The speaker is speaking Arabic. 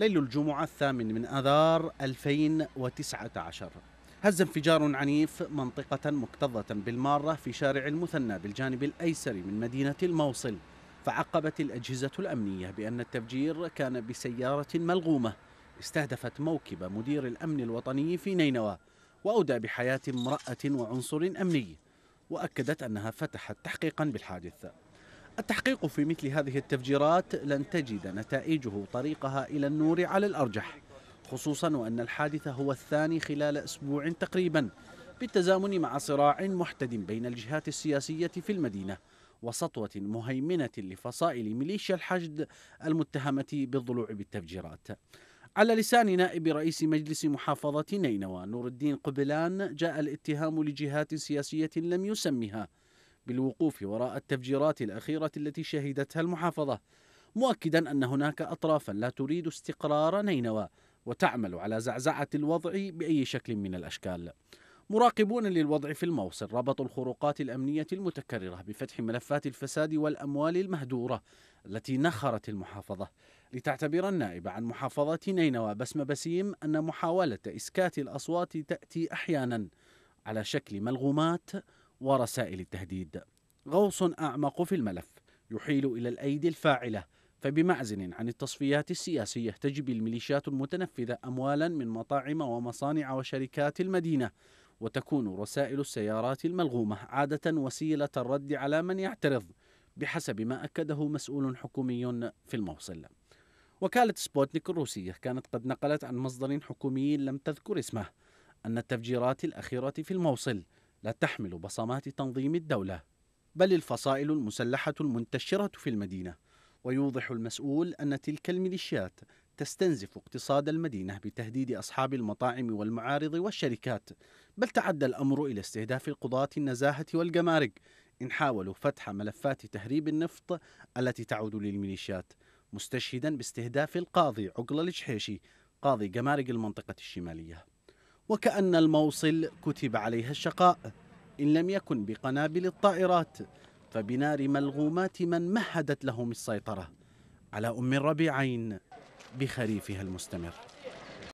ليل الجمعة الثامن من آذار 2019 هز انفجار عنيف منطقة مكتظة بالمارة في شارع المثنى بالجانب الأيسر من مدينة الموصل فعقبت الأجهزة الأمنية بأن التفجير كان بسيارة ملغومة استهدفت موكب مدير الأمن الوطني في نينوى وأودى بحياة امرأة وعنصر أمني وأكدت أنها فتحت تحقيقا بالحادث التحقيق في مثل هذه التفجيرات لن تجد نتائجه طريقها إلى النور على الأرجح خصوصا وأن الحادث هو الثاني خلال أسبوع تقريبا بالتزامن مع صراع محتد بين الجهات السياسية في المدينة وسطوة مهيمنة لفصائل ميليشيا الحشد المتهمة بالضلوع بالتفجيرات على لسان نائب رئيس مجلس محافظة نينوى نور الدين قبلان جاء الاتهام لجهات سياسية لم يسمها بالوقوف وراء التفجيرات الأخيرة التي شهدتها المحافظة مؤكدا أن هناك أطرافا لا تريد استقرار نينوى وتعمل على زعزعة الوضع بأي شكل من الأشكال مراقبون للوضع في الموصل ربطوا الخروقات الأمنية المتكررة بفتح ملفات الفساد والأموال المهدورة التي نخرت المحافظة لتعتبر النائبة عن محافظة نينوى بسمة بسيم أن محاولة إسكات الأصوات تأتي أحيانا على شكل ملغومات ورسائل التهديد غوص أعمق في الملف يحيل إلى الأيدي الفاعلة فبمعزل عن التصفيات السياسية تجب الميليشيات المتنفذة أموالا من مطاعم ومصانع وشركات المدينة وتكون رسائل السيارات الملغومة عادة وسيلة الرد على من يعترض بحسب ما أكده مسؤول حكومي في الموصل وكالة سبوتنيك الروسية كانت قد نقلت عن مصدر حكومي لم تذكر اسمه أن التفجيرات الأخيرة في الموصل لا تحمل بصمات تنظيم الدولة بل الفصائل المسلحة المنتشرة في المدينة ويوضح المسؤول أن تلك الميليشيات تستنزف اقتصاد المدينة بتهديد أصحاب المطاعم والمعارض والشركات بل تعدى الأمر إلى استهداف القضاة النزاهة والجمارك إن حاولوا فتح ملفات تهريب النفط التي تعود للميليشيات مستشهدا باستهداف القاضي عقل الجحيشي قاضي جمارك المنطقة الشمالية وكأن الموصل كتب عليها الشقاء إن لم يكن بقنابل الطائرات فبنار ملغومات من مهدت لهم السيطرة على أم الربيعين بخريفها المستمر